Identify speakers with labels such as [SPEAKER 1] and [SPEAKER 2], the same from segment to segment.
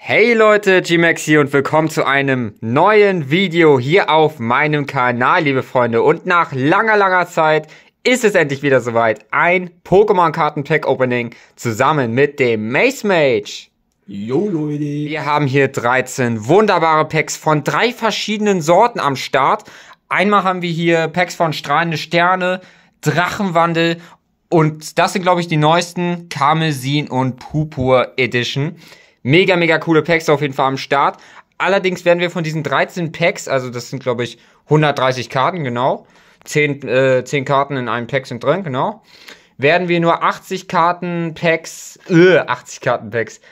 [SPEAKER 1] Hey Leute, Gmax hier und willkommen zu einem neuen Video hier auf meinem Kanal, liebe Freunde. Und nach langer, langer Zeit ist es endlich wieder soweit. Ein Pokémon-Karten-Pack-Opening zusammen mit dem Mace Mage. Yo, Leute. Wir haben hier 13 wunderbare Packs von drei verschiedenen Sorten am Start. Einmal haben wir hier Packs von strahlende Sterne, Drachenwandel und das sind, glaube ich, die neuesten Karmesin und Pupur Edition. Mega, mega coole Packs auf jeden Fall am Start. Allerdings werden wir von diesen 13 Packs, also das sind glaube ich 130 Karten, genau. 10, äh, 10 Karten in einem Pack sind drin, genau. Werden wir nur 80 Karten Packs, äh, 80 Karten Packs,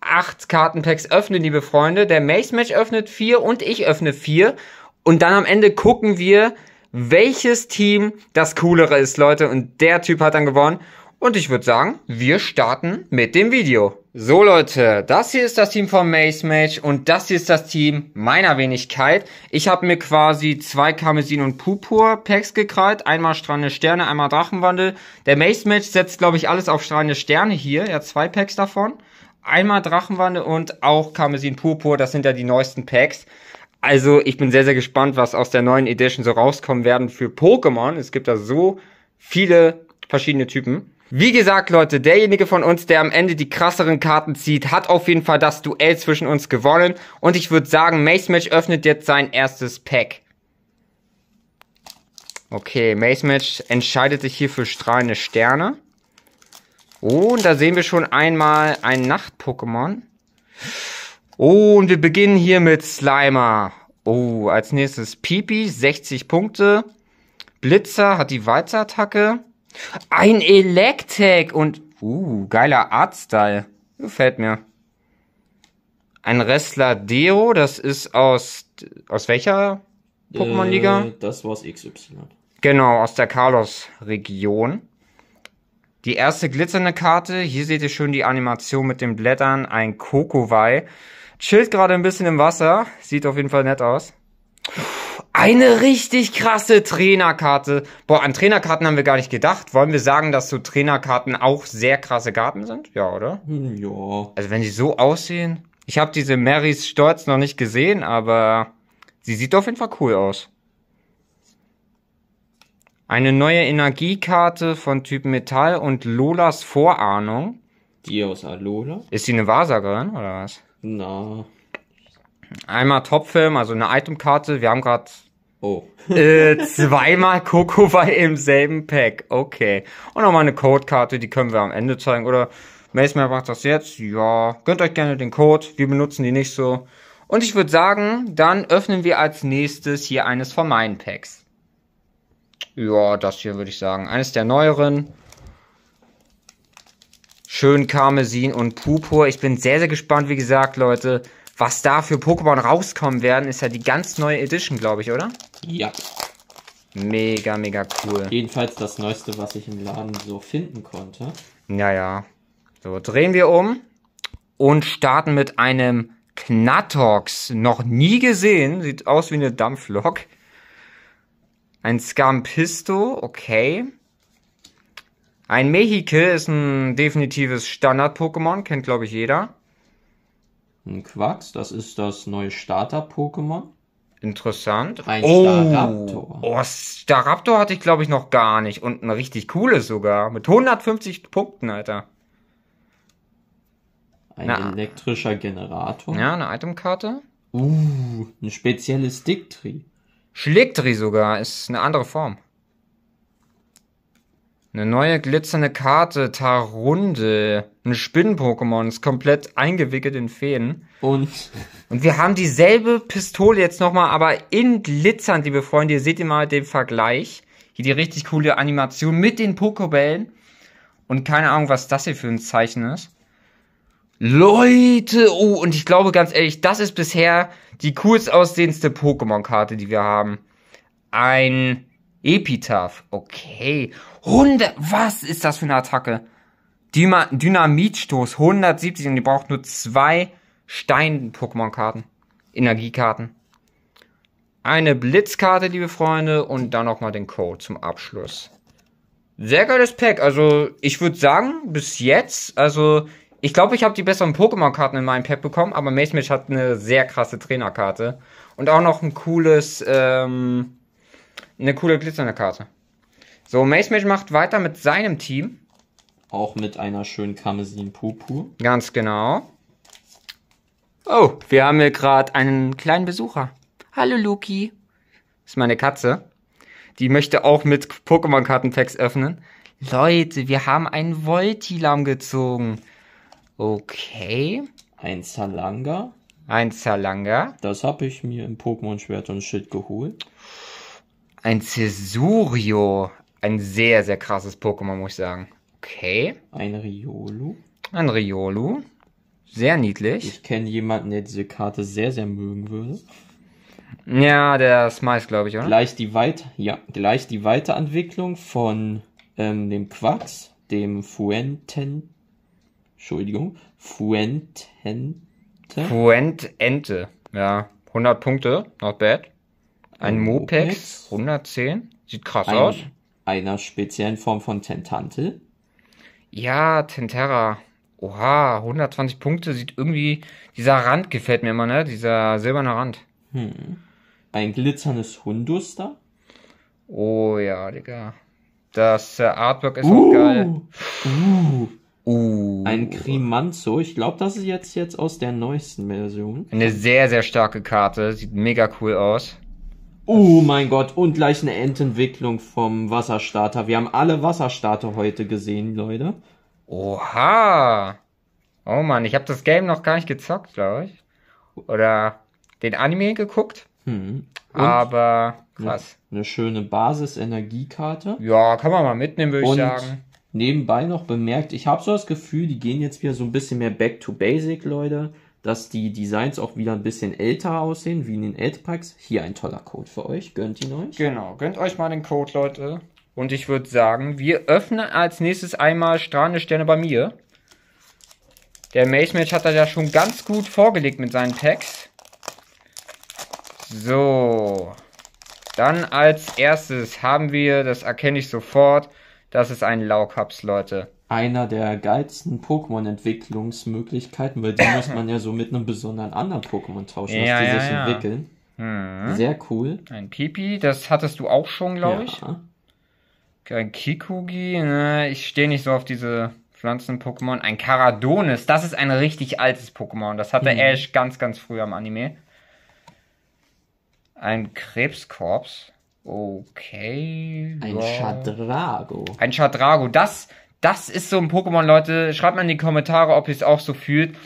[SPEAKER 1] 8 Karten Packs öffnen, liebe Freunde. Der Mace Match öffnet 4 und ich öffne 4. Und dann am Ende gucken wir, welches Team das coolere ist, Leute. Und der Typ hat dann gewonnen. Und ich würde sagen, wir starten mit dem Video. So Leute, das hier ist das Team von Mace Match und das hier ist das Team meiner Wenigkeit. Ich habe mir quasi zwei Karmesin und Purpur Packs gekrallt. Einmal strahlende Sterne, einmal Drachenwandel. Der Mace Match setzt glaube ich alles auf strahlende Sterne hier. Er hat zwei Packs davon. Einmal Drachenwandel und auch Karmesin Purpur. Das sind ja die neuesten Packs. Also ich bin sehr, sehr gespannt, was aus der neuen Edition so rauskommen werden für Pokémon. Es gibt da so viele verschiedene Typen. Wie gesagt, Leute, derjenige von uns, der am Ende die krasseren Karten zieht, hat auf jeden Fall das Duell zwischen uns gewonnen. Und ich würde sagen, Mace Match öffnet jetzt sein erstes Pack. Okay, Mace Match entscheidet sich hier für strahlende Sterne. und da sehen wir schon einmal ein Nacht-Pokémon. und wir beginnen hier mit Slimer. Oh, als nächstes Pipi, 60 Punkte. Blitzer hat die Walzer-Attacke. Ein Electek und, uh, geiler Artstyle. Gefällt mir. Ein Wrestler Deo, das ist aus, aus welcher Pokémon-Liga? Äh,
[SPEAKER 2] das war's XY.
[SPEAKER 1] Genau, aus der Carlos-Region. Die erste glitzernde Karte, hier seht ihr schön die Animation mit den Blättern, ein Kokowai. Chillt gerade ein bisschen im Wasser, sieht auf jeden Fall nett aus. Eine richtig krasse Trainerkarte. Boah, an Trainerkarten haben wir gar nicht gedacht. Wollen wir sagen, dass so Trainerkarten auch sehr krasse Karten sind? Ja, oder? Hm, ja. Also wenn sie so aussehen. Ich habe diese Marys Stolz noch nicht gesehen, aber sie sieht auf jeden Fall cool aus. Eine neue Energiekarte von Typ Metall und Lolas Vorahnung. Die aus Alola? Ist sie eine Wahrsagerin oder was? Na. Einmal Topfilm, also eine Itemkarte. Wir haben gerade Oh. äh, zweimal Kokowai im selben Pack. Okay. Und nochmal eine Codekarte, die können wir am Ende zeigen. Oder Maceman macht das jetzt. Ja. Gönnt euch gerne den Code. Wir benutzen die nicht so. Und ich würde sagen, dann öffnen wir als nächstes hier eines von meinen Packs. Ja, das hier würde ich sagen. Eines der neueren. Schön Karmesin und Purpur. Ich bin sehr, sehr gespannt, wie gesagt, Leute was da für Pokémon rauskommen werden, ist ja die ganz neue Edition, glaube ich, oder?
[SPEAKER 2] Ja. Mega, mega cool. Jedenfalls das Neueste, was ich im Laden so finden konnte.
[SPEAKER 1] Naja. So, drehen wir um und starten mit einem Knattox. Noch nie gesehen. Sieht aus wie eine Dampflok. Ein Scampisto, okay. Ein Mehike ist ein definitives Standard-Pokémon, kennt glaube ich jeder. Ein Quax, das ist das neue Starter-Pokémon. Interessant. Ein oh, Staraptor. Oh, Staraptor hatte ich, glaube ich, noch gar nicht. Und ein richtig cooles sogar. Mit 150 Punkten, Alter. Ein Na. elektrischer Generator. Ja, eine Itemkarte.
[SPEAKER 2] Uh, ein spezielles Dictri.
[SPEAKER 1] Schlicktri sogar, ist eine andere Form. Eine neue glitzernde Karte, Tarunde, Ein Spinnen-Pokémon, ist komplett eingewickelt in Feen. Und? Und wir haben dieselbe Pistole jetzt nochmal, aber in Glitzern, liebe Freunde. Ihr seht ihr mal den Vergleich. Hier die richtig coole Animation mit den Pokebällen. Und keine Ahnung, was das hier für ein Zeichen ist. Leute, oh, und ich glaube ganz ehrlich, das ist bisher die coolst aussehendste Pokémon-Karte, die wir haben. Ein Epitaph, okay. 100, was ist das für eine Attacke? Dynamitstoß, 170 und die braucht nur zwei Stein-Pokémon-Karten. Energiekarten. Eine Blitzkarte, liebe Freunde, und dann nochmal den Code zum Abschluss. Sehr geiles Pack. Also, ich würde sagen, bis jetzt, also, ich glaube, ich habe die besseren Pokémon-Karten in meinem Pack bekommen, aber Mace Mitch hat eine sehr krasse Trainerkarte. Und auch noch ein cooles, ähm, eine coole glitzernde Karte. So, Mace Mage macht weiter mit seinem Team. Auch mit einer schönen Karmesin Pupu. Ganz genau. Oh, wir haben hier gerade einen kleinen Besucher. Hallo Luki. Das ist meine Katze. Die möchte auch mit pokémon kartentext öffnen. Leute,
[SPEAKER 2] wir haben einen Voltilam gezogen. Okay. Ein Zalanga. Ein Zalanga. Das habe ich mir im Pokémon Schwert und Schild geholt.
[SPEAKER 1] Ein Cesurio. Ein sehr, sehr krasses Pokémon, muss ich sagen. Okay. Ein Riolu. Ein Riolu. Sehr niedlich.
[SPEAKER 2] Ich kenne jemanden, der diese Karte sehr, sehr mögen würde. Ja, der Smiles, glaube ich, oder? Gleich die, Weit ja, gleich die Weiterentwicklung von ähm, dem Quax, dem Fuenten. Entschuldigung. Fuentente. Fuentente. Ja, 100 Punkte. Not bad. Ein, ein Mopex,
[SPEAKER 1] 110. Sieht krass ein, aus. Einer speziellen Form von Tentantel. Ja, Tentera. Oha, 120 Punkte sieht irgendwie. Dieser Rand gefällt mir immer, ne? Dieser silberne Rand. Hm. Ein glitzerndes
[SPEAKER 2] Hunduster. Oh ja, Digga. Das äh, Artwork ist uh, auch geil. Uh. Uh. Ein Grimanzo. Ich glaube, das ist jetzt, jetzt aus der neuesten Version. Eine sehr, sehr starke Karte. Sieht mega cool aus. Oh mein Gott, und gleich eine Endentwicklung vom Wasserstarter. Wir haben alle Wasserstarter heute gesehen, Leute. Oha! Oh Mann, ich habe das Game noch gar nicht
[SPEAKER 1] gezockt, glaube ich. Oder den Anime geguckt. Hm. Aber
[SPEAKER 2] krass. Eine, eine schöne Basis-Energiekarte. Ja, kann man mal mitnehmen, würde ich sagen. Nebenbei noch bemerkt, ich habe so das Gefühl, die gehen jetzt wieder so ein bisschen mehr back to basic, Leute dass die Designs auch wieder ein bisschen älter aussehen, wie in den Ad-Packs. Hier ein toller Code für euch. Gönnt ihn euch.
[SPEAKER 1] Genau, gönnt euch mal den Code, Leute. Und ich würde sagen, wir öffnen als nächstes einmal strahlende Sterne bei mir. Der Mace Match hat das ja schon ganz gut vorgelegt mit seinen Packs. So. Dann als erstes haben wir, das erkenne ich sofort, das ist ein Laukaps, Leute
[SPEAKER 2] einer der geilsten Pokémon-Entwicklungsmöglichkeiten, weil die muss man ja so mit einem besonderen anderen Pokémon tauschen, ja, dass die ja, sich ja. entwickeln. Mhm. Sehr cool.
[SPEAKER 1] Ein Pipi, das hattest du auch schon, glaube ich. Ein Kikugi, ne? Ich stehe nicht so auf diese Pflanzen-Pokémon. Ein Karadonis, das ist ein richtig altes Pokémon. Das hatte mhm. Ash ganz, ganz früh am Anime. Ein Krebskorps. Okay. Ein ja. Schadrago. Ein Schadrago. Das, das ist so ein Pokémon, Leute. Schreibt mal in die Kommentare, ob ihr es auch so fühlt.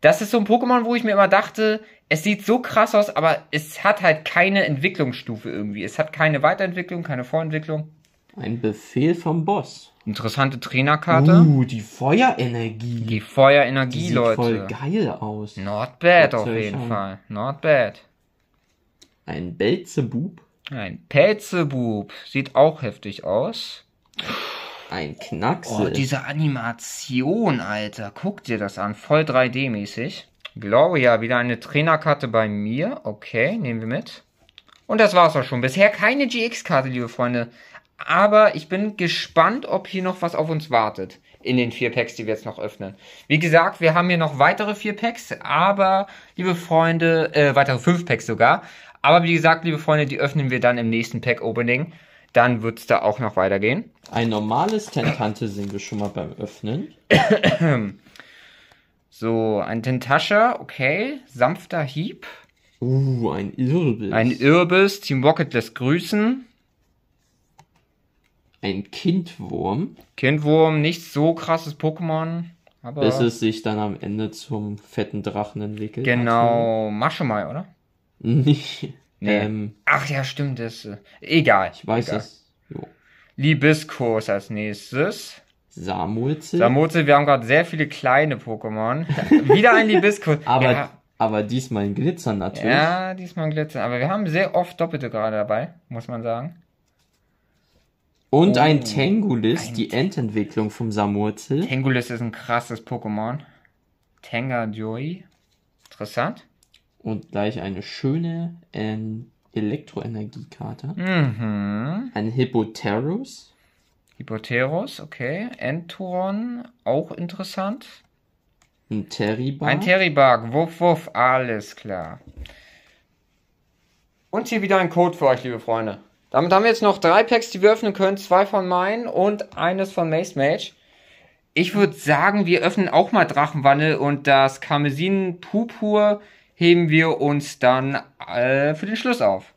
[SPEAKER 1] Das ist so ein Pokémon, wo ich mir immer dachte, es sieht so krass aus, aber es hat halt keine Entwicklungsstufe irgendwie. Es hat keine Weiterentwicklung, keine Vorentwicklung.
[SPEAKER 2] Ein Befehl vom Boss.
[SPEAKER 1] Interessante Trainerkarte. Uh, die Feuerenergie. Die Feuerenergie, die sieht Leute. Voll geil aus. Not bad auf jeden an. Fall. Not bad.
[SPEAKER 2] Ein Belzebub.
[SPEAKER 1] Ein Pelzebub. Sieht auch heftig aus. Ein Knacksel. Oh, diese Animation, Alter. Guck dir das an. Voll 3D-mäßig. Gloria, wieder eine Trainerkarte bei mir. Okay, nehmen wir mit. Und das war's auch schon. Bisher keine GX-Karte, liebe Freunde. Aber ich bin gespannt, ob hier noch was auf uns wartet. In den vier Packs, die wir jetzt noch öffnen. Wie gesagt, wir haben hier noch weitere vier Packs, aber, liebe Freunde, äh, weitere fünf Packs sogar. Aber wie gesagt, liebe Freunde, die öffnen wir dann im nächsten Pack-Opening dann wird es da auch noch weitergehen. Ein normales Tentante sehen wir schon mal beim Öffnen. So, ein Tentascher, okay. Sanfter Hieb. Uh, ein Irbis. Ein Irbis. Team
[SPEAKER 2] Rocket lässt grüßen. Ein Kindwurm. Kindwurm, nicht so
[SPEAKER 1] krasses Pokémon. Aber Bis es
[SPEAKER 2] sich dann am Ende zum fetten Drachen entwickelt. Genau,
[SPEAKER 1] Maschemai, oder?
[SPEAKER 2] Nee. Nee. Ähm,
[SPEAKER 1] Ach ja, stimmt. Das, äh, egal. Ich weiß egal. das. Jo. Libiskos als nächstes. Samurzel. Samurzel, wir haben gerade sehr viele kleine Pokémon. Wieder ein Libiskus.
[SPEAKER 2] aber, ja. aber diesmal ein Glitzern natürlich. Ja,
[SPEAKER 1] diesmal ein Glitzern. Aber wir haben sehr oft Doppelte gerade dabei, muss man sagen.
[SPEAKER 2] Und oh, ein Tengulis, ein die Endentwicklung vom Samurzel. Tengulis ist ein krasses Pokémon. Tengajoy. Interessant und gleich eine schöne ähm, Elektroenergiekarte. Mhm. Ein Hippoterus. Hippoterus, okay.
[SPEAKER 1] Entoron, auch interessant.
[SPEAKER 2] Ein Terrybug. Ein
[SPEAKER 1] Terrybug, wuff, wuff, alles klar. Und hier wieder ein Code für euch, liebe Freunde. Damit haben wir jetzt noch drei Packs, die wir öffnen können. Zwei von meinen und eines von Mace Mage. Ich würde sagen, wir öffnen auch mal Drachenwandel und das Karmesin Pupur heben wir uns dann äh, für den Schluss auf.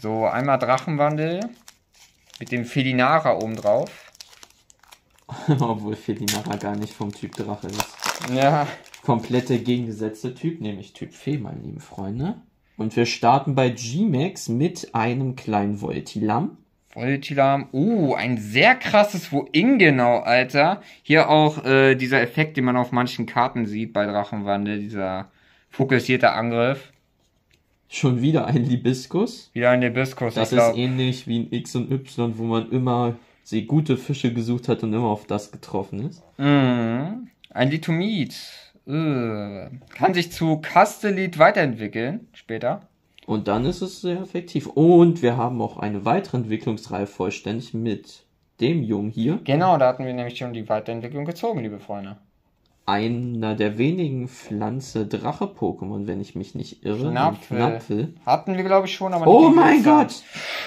[SPEAKER 1] So, einmal Drachenwandel mit dem Felinara obendrauf.
[SPEAKER 2] Obwohl Felinara gar nicht vom Typ Drache ist. Ja. Komplette gegengesetzte Typ, nämlich Typ Fee, meine lieben Freunde. Und wir starten bei G-Max mit einem kleinen Voltilam. Voltilam. Uh, ein sehr krasses
[SPEAKER 1] wo Wohin genau, Alter. Hier auch äh, dieser Effekt, den man auf manchen Karten sieht bei
[SPEAKER 2] Drachenwandel, dieser fokussierte Angriff. Schon wieder ein Libiskus? Wieder ein Libiskus, Das ist ähnlich wie ein X und Y, wo man immer sie gute Fische gesucht hat und immer auf das getroffen ist.
[SPEAKER 1] Mm, ein Litomid.
[SPEAKER 2] Äh,
[SPEAKER 1] kann sich zu Kastelit weiterentwickeln
[SPEAKER 2] später. Und dann ist es sehr effektiv. Und wir haben auch eine weitere Entwicklungsreihe vollständig mit dem Jungen hier. Genau, da hatten wir nämlich schon die Weiterentwicklung gezogen, liebe Freunde. Einer der wenigen Pflanze-Drache-Pokémon, wenn ich mich nicht irre. Knapfel. Knapfel.
[SPEAKER 1] Hatten wir, glaube ich, schon, aber Oh mein Gott!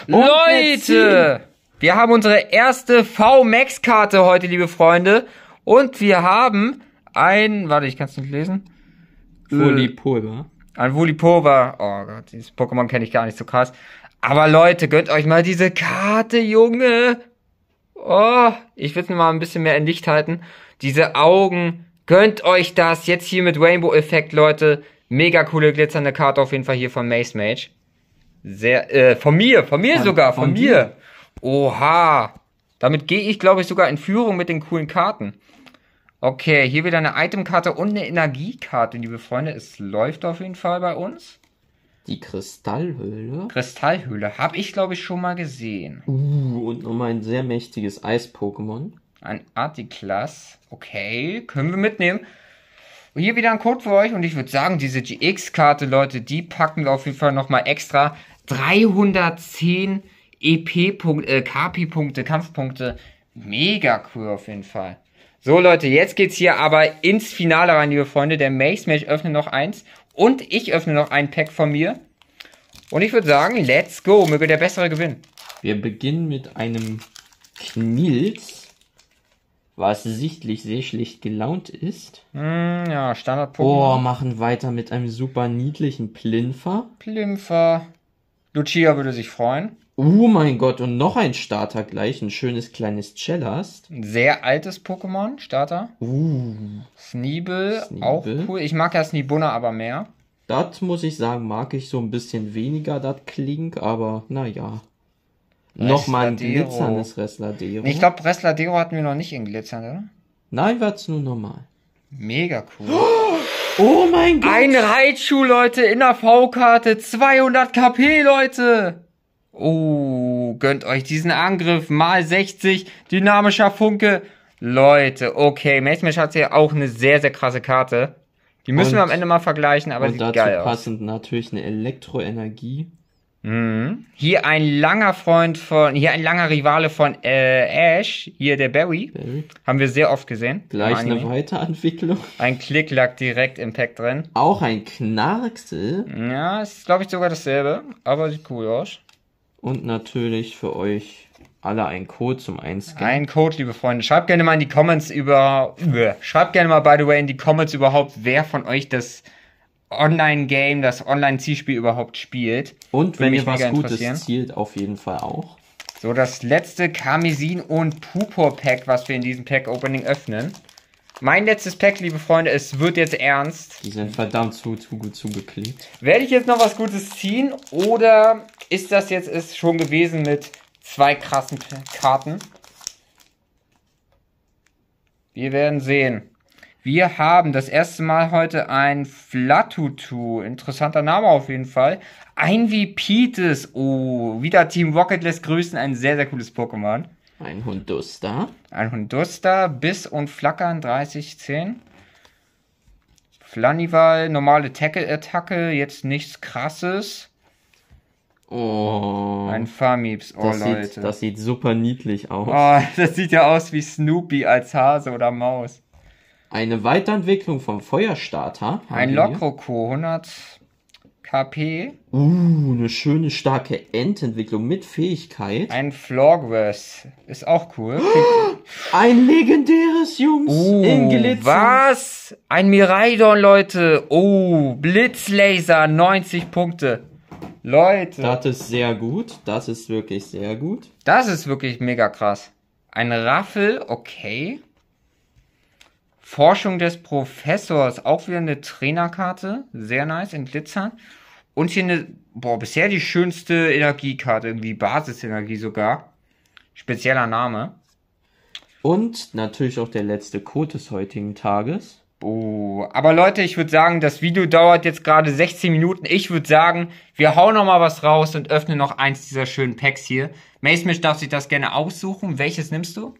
[SPEAKER 2] Und Leute! Wir haben unsere erste
[SPEAKER 1] V-Max-Karte heute, liebe Freunde. Und wir haben ein. Warte, ich kann es nicht lesen. Folipulver an Wulipova. Oh Gott, dieses Pokémon kenne ich gar nicht so krass. Aber Leute, gönnt euch mal diese Karte, Junge. Oh, ich will es mal ein bisschen mehr in Licht halten. Diese Augen, gönnt euch das. Jetzt hier mit Rainbow Effekt, Leute. Mega coole glitzernde Karte auf jeden Fall hier von Mace Mage. Sehr, äh, von mir, von mir ja, sogar, von, von mir. Oha. Damit gehe ich, glaube ich, sogar in Führung mit den coolen Karten. Okay, hier wieder eine Itemkarte und eine Energiekarte, liebe Freunde. Es läuft auf jeden Fall bei uns.
[SPEAKER 2] Die Kristallhöhle.
[SPEAKER 1] Kristallhöhle habe ich, glaube ich, schon mal gesehen. Uh, und nochmal ein sehr mächtiges Eis-Pokémon. Ein Artiklas. Okay, können wir mitnehmen. Und hier wieder ein Code für euch. Und ich würde sagen, diese GX-Karte, Leute, die packen wir auf jeden Fall nochmal extra 310 EP-Punkte, äh, KP-Punkte, Kampfpunkte. Mega cool auf jeden Fall. So Leute, jetzt geht's hier aber ins Finale rein, liebe Freunde. Der Mace Match öffnet noch eins und ich öffne noch ein Pack von mir. Und ich würde sagen, let's go. Möge der Bessere gewinnen.
[SPEAKER 2] Wir beginnen mit einem Knilz, was sichtlich sehr schlecht gelaunt ist.
[SPEAKER 1] Mm, ja, Standardpunkt. -Pokémon. Oh,
[SPEAKER 2] machen weiter mit einem super niedlichen Plinfer. Plinfer. Lucia würde sich freuen. Oh mein Gott, und noch ein Starter gleich, ein schönes kleines Cellast. Ein sehr altes Pokémon, Starter. Uh. Sneeble, auch
[SPEAKER 1] cool. Ich mag ja Sneebunna aber mehr.
[SPEAKER 2] Das muss ich sagen, mag ich so ein bisschen weniger, das klingt, aber naja. Nochmal ein glitzerndes Ressladero. Ich glaube,
[SPEAKER 1] Ressladero hatten wir noch nicht in Glitzern, oder?
[SPEAKER 2] Nein, war es nur normal. Mega
[SPEAKER 1] cool. Oh! Oh mein Gott. Ein Reitschuh, Leute, in der V-Karte. 200 KP, Leute. Oh, gönnt euch diesen Angriff. Mal 60. Dynamischer Funke. Leute, okay. Mace hat hier auch eine sehr, sehr krasse Karte.
[SPEAKER 2] Die müssen und, wir am Ende mal vergleichen, aber und sieht dazu geil passend natürlich eine Elektroenergie. Mhm.
[SPEAKER 1] Hier ein langer Freund von, hier ein langer Rivale von äh, Ash, hier der Barry. Barry. Haben wir sehr oft gesehen. Gleich eine Weiterentwicklung. Ein Klicklack direkt
[SPEAKER 2] im Pack drin. Auch ein Knarksel. Ja, ist glaube ich sogar dasselbe, aber sieht cool aus. Und natürlich für euch alle ein Code zum Einscannen. Ein Code,
[SPEAKER 1] liebe Freunde. Schreibt gerne mal in die Comments über, schreibt gerne mal, by the way, in die Comments überhaupt, wer von euch das Online-Game, das Online-Zielspiel überhaupt spielt. Und wenn ihr was Gutes
[SPEAKER 2] zielt, auf jeden Fall auch.
[SPEAKER 1] So, das letzte Karmesin und Pupor Pack, was wir in diesem Pack Opening öffnen. Mein letztes Pack, liebe Freunde, es wird jetzt ernst.
[SPEAKER 2] Die sind verdammt zu, zu gut zugeklebt.
[SPEAKER 1] Werde ich jetzt noch was Gutes ziehen oder ist das jetzt es schon gewesen mit zwei krassen Karten? Wir werden sehen. Wir haben das erste Mal heute ein Flatutu. Interessanter Name auf jeden Fall. Ein Vipitis. Oh, wieder Team Rocket lässt grüßen. Ein sehr, sehr cooles Pokémon. Ein Hunduster. Ein Hunduster. Biss und Flackern 3010. Flannival, normale Tackle-Attacke. Jetzt nichts krasses.
[SPEAKER 2] Oh. Ein Famiebs, oh das Leute. Sieht, das sieht super niedlich aus. Oh, das sieht ja aus wie Snoopy als Hase oder Maus. Eine Weiterentwicklung vom Feuerstarter.
[SPEAKER 1] Ein Lokroko, 100 KP.
[SPEAKER 2] Uh, eine schöne,
[SPEAKER 1] starke Endentwicklung mit Fähigkeit. Ein Flogwurst. Ist auch cool.
[SPEAKER 2] ein legendäres, Jungs. Uh, in Glitzen.
[SPEAKER 1] Was? Ein Miraidon, Leute. Oh, Blitzlaser, 90 Punkte. Leute. Das ist sehr gut. Das ist wirklich sehr gut. Das ist wirklich mega krass. Ein Raffel, okay. Forschung des Professors, auch wieder eine Trainerkarte, sehr nice, in Glitzern. Und hier eine, boah, bisher die schönste Energiekarte, irgendwie Basisenergie sogar. Spezieller Name. Und
[SPEAKER 2] natürlich auch der letzte Code des heutigen Tages. Oh, aber Leute,
[SPEAKER 1] ich würde sagen, das Video dauert jetzt gerade 16 Minuten. Ich würde sagen, wir hauen noch mal was raus und öffnen noch eins dieser schönen Packs hier. Mace darf sich das gerne aussuchen. Welches nimmst du?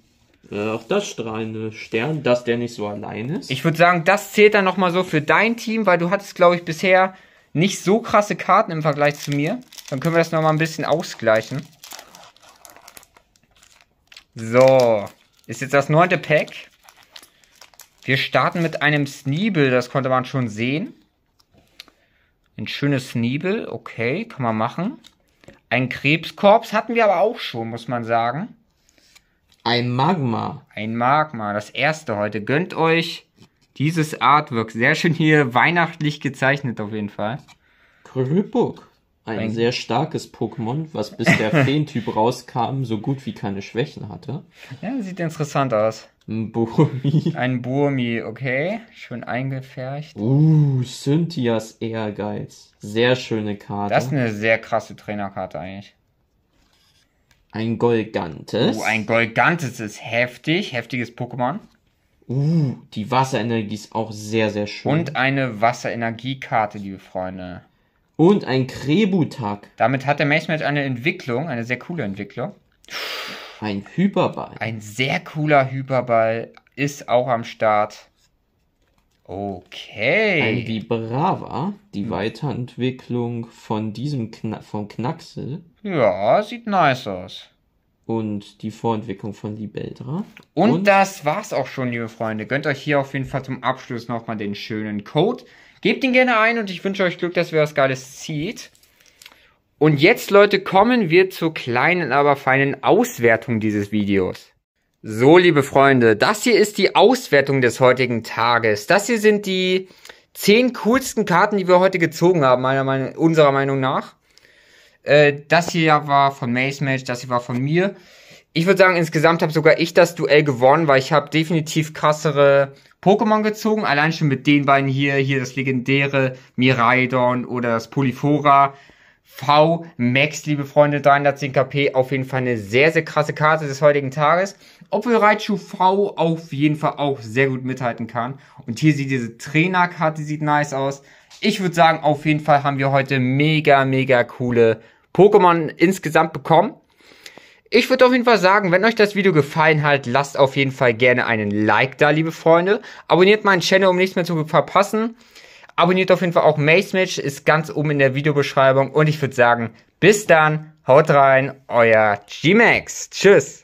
[SPEAKER 2] Äh, auch das strahlende äh, Stern, dass der nicht so allein ist. Ich würde sagen, das zählt dann nochmal so für
[SPEAKER 1] dein Team, weil du hattest, glaube ich, bisher nicht so krasse Karten im Vergleich zu mir. Dann können wir das nochmal ein bisschen ausgleichen. So, ist jetzt das neunte Pack. Wir starten mit einem Sneebel, das konnte man schon sehen. Ein schönes Sneebel, okay, kann man machen. Ein Krebskorps hatten wir aber auch schon, muss man sagen. Ein Magma. Ein Magma, das erste heute. Gönnt euch dieses Artwork. Sehr schön hier
[SPEAKER 2] weihnachtlich gezeichnet auf jeden Fall. Krüppuck. Ein, ein sehr starkes Pokémon, was bis der Feentyp rauskam, so gut wie keine Schwächen hatte. Ja, sieht interessant aus. Ein Burmi. Ein Burmi, okay. Schön eingefärcht. Uh, Cynthias Ehrgeiz. Sehr schöne Karte. Das ist eine sehr krasse Trainerkarte eigentlich. Ein Golgantes. Oh, ein Golgantes ist
[SPEAKER 1] heftig. Heftiges Pokémon. Uh, die Wasserenergie ist auch sehr, sehr schön. Und eine Wasserenergiekarte, liebe Freunde. Und ein Krebutag. Damit hat der Macematch eine Entwicklung, eine sehr coole Entwicklung. Ein Hyperball. Ein sehr cooler Hyperball ist auch am Start. Okay. Ein
[SPEAKER 2] Vibrava, die hm. Weiterentwicklung von diesem Kna vom Knacksel. Ja, sieht nice aus. Und die Vorentwicklung von Libeldra.
[SPEAKER 1] Und, und das war's auch schon, liebe Freunde. Gönnt euch hier auf jeden Fall zum Abschluss nochmal den schönen Code. Gebt ihn gerne ein und ich wünsche euch Glück, dass wir was Geiles zieht. Und jetzt, Leute, kommen wir zur kleinen, aber feinen Auswertung dieses Videos. So, liebe Freunde, das hier ist die Auswertung des heutigen Tages. Das hier sind die zehn coolsten Karten, die wir heute gezogen haben, meiner Meinung, unserer Meinung nach. Äh, das hier war von Mace Match, das hier war von mir. Ich würde sagen, insgesamt habe sogar ich das Duell gewonnen, weil ich habe definitiv krassere Pokémon gezogen. Allein schon mit den beiden hier, hier das legendäre Miraidon oder das Polyphora. V Max, liebe Freunde, 310 KP, auf jeden Fall eine sehr, sehr krasse Karte des heutigen Tages. Obwohl Raichu V auf jeden Fall auch sehr gut mithalten kann. Und hier sieht diese Trainerkarte, sieht nice aus. Ich würde sagen, auf jeden Fall haben wir heute mega, mega coole Pokémon insgesamt bekommen. Ich würde auf jeden Fall sagen, wenn euch das Video gefallen hat, lasst auf jeden Fall gerne einen Like da, liebe Freunde. Abonniert meinen Channel, um nichts mehr zu verpassen abonniert auf jeden Fall auch Mace Match, ist ganz oben in der Videobeschreibung. Und ich würde sagen, bis dann, haut rein, euer G-Max. Tschüss.